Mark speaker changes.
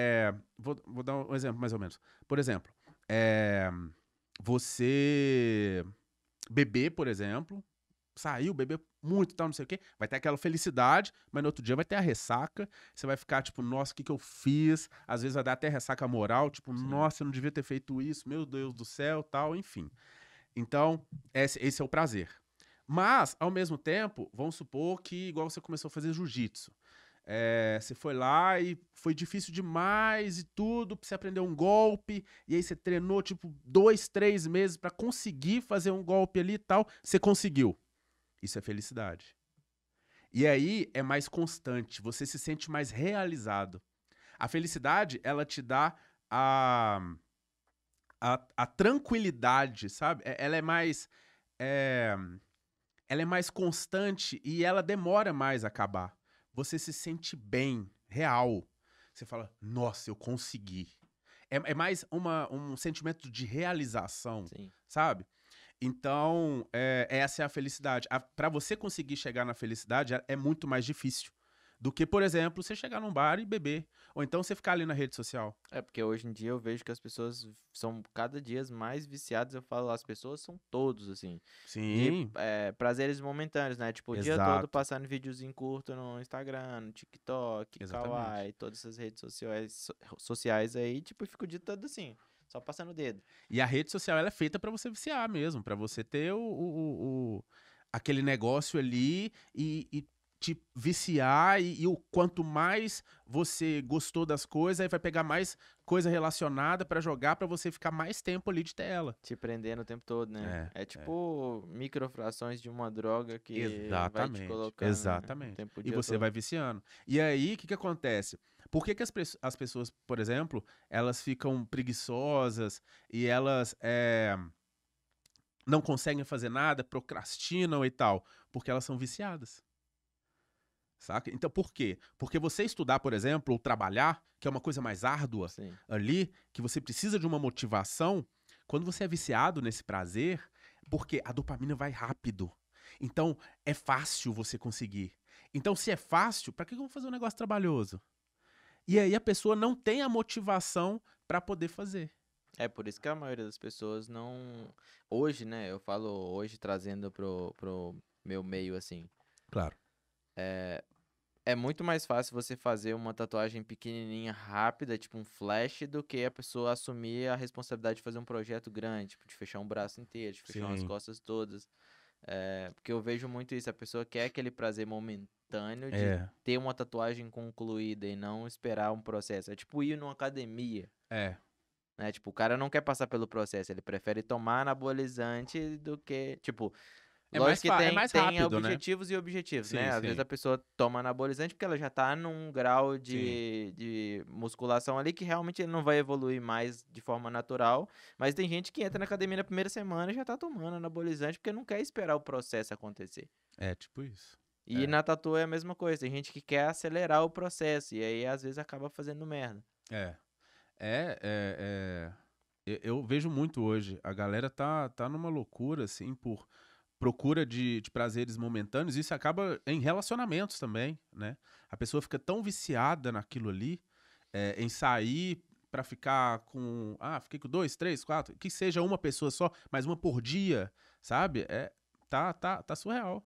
Speaker 1: É, vou, vou dar um exemplo mais ou menos. Por exemplo, é, você beber, por exemplo, saiu, beber muito, tal, não sei o quê, vai ter aquela felicidade, mas no outro dia vai ter a ressaca, você vai ficar tipo, nossa, o que, que eu fiz? Às vezes vai dar até ressaca moral, tipo, Sim. nossa, eu não devia ter feito isso, meu Deus do céu, tal, enfim. Então, esse, esse é o prazer. Mas, ao mesmo tempo, vamos supor que, igual você começou a fazer jiu-jitsu, é, você foi lá e foi difícil demais e tudo, pra você aprender um golpe, e aí você treinou tipo dois, três meses para conseguir fazer um golpe ali e tal. Você conseguiu. Isso é felicidade. E aí é mais constante, você se sente mais realizado. A felicidade, ela te dá a, a, a tranquilidade, sabe? É, ela é mais. É, ela é mais constante e ela demora mais a acabar você se sente bem, real. Você fala, nossa, eu consegui. É, é mais uma, um sentimento de realização, Sim. sabe? Então, é, essa é a felicidade. Para você conseguir chegar na felicidade, é, é muito mais difícil do que, por exemplo, você chegar num bar e beber. Ou então você ficar ali na rede social. É, porque hoje em dia eu vejo que as pessoas são cada dia mais viciadas. Eu falo,
Speaker 2: as pessoas são todos, assim. Sim. é, prazeres momentâneos, né? Tipo, o Exato. dia todo passando videozinho curto no Instagram, no TikTok, no Kawaii, todas essas redes sociais,
Speaker 1: sociais aí. Tipo,
Speaker 2: eu fico o dia todo assim. Só passando o dedo.
Speaker 1: E a rede social ela é feita para você viciar mesmo, para você ter o, o, o, o aquele negócio ali e, e te viciar e, e, o quanto mais você gostou das coisas, aí vai pegar mais coisa relacionada para jogar para você ficar mais tempo ali de tela. Te prendendo o tempo todo, né? É, é, é. tipo é. microfrações de uma droga que exatamente, vai te colocando exatamente. Né? e você todo. vai viciando. E aí, o que, que acontece? Por que, que as, as pessoas, por exemplo, elas ficam preguiçosas e elas... É não conseguem fazer nada, procrastinam e tal, porque elas são viciadas. Saca? Então, por quê? Porque você estudar, por exemplo, ou trabalhar, que é uma coisa mais árdua Sim. ali, que você precisa de uma motivação, quando você é viciado nesse prazer, porque a dopamina vai rápido. Então, é fácil você conseguir. Então, se é fácil, para que eu vou fazer um negócio trabalhoso? E aí a pessoa não tem a motivação para poder fazer. É por isso que a maioria das pessoas não.
Speaker 2: Hoje, né? Eu falo hoje trazendo pro, pro meu meio assim. Claro. É, é muito mais fácil você fazer uma tatuagem pequenininha, rápida, tipo um flash, do que a pessoa assumir a responsabilidade de fazer um projeto grande, tipo, de fechar um braço inteiro, de fechar Sim. as costas todas. É, porque eu vejo muito isso, a pessoa quer aquele prazer momentâneo de é. ter uma tatuagem concluída e não esperar um processo. É tipo ir numa academia. É. Né? Tipo, o cara não quer passar pelo processo, ele prefere tomar anabolizante do que. Tipo, é Lógico mais, que é tem, é mais rápido, tem né? objetivos né? e objetivos, sim, né? Às sim. vezes a pessoa toma anabolizante porque ela já tá num grau de, de musculação ali que realmente não vai evoluir mais de forma natural. Mas tem gente que entra na academia na primeira semana e já tá tomando anabolizante porque não quer esperar o processo acontecer.
Speaker 1: É, tipo isso. E é.
Speaker 2: na tatu é a mesma coisa. Tem gente que quer acelerar o processo e aí às vezes acaba fazendo merda.
Speaker 1: É. É, é, é... Eu, eu vejo muito hoje. A galera tá, tá numa loucura, assim, por procura de, de, prazeres momentâneos, isso acaba em relacionamentos também, né? A pessoa fica tão viciada naquilo ali, é, em sair para ficar com. Ah, fiquei com dois, três, quatro, que seja uma pessoa só, mas uma por dia, sabe? É, tá, tá, tá surreal.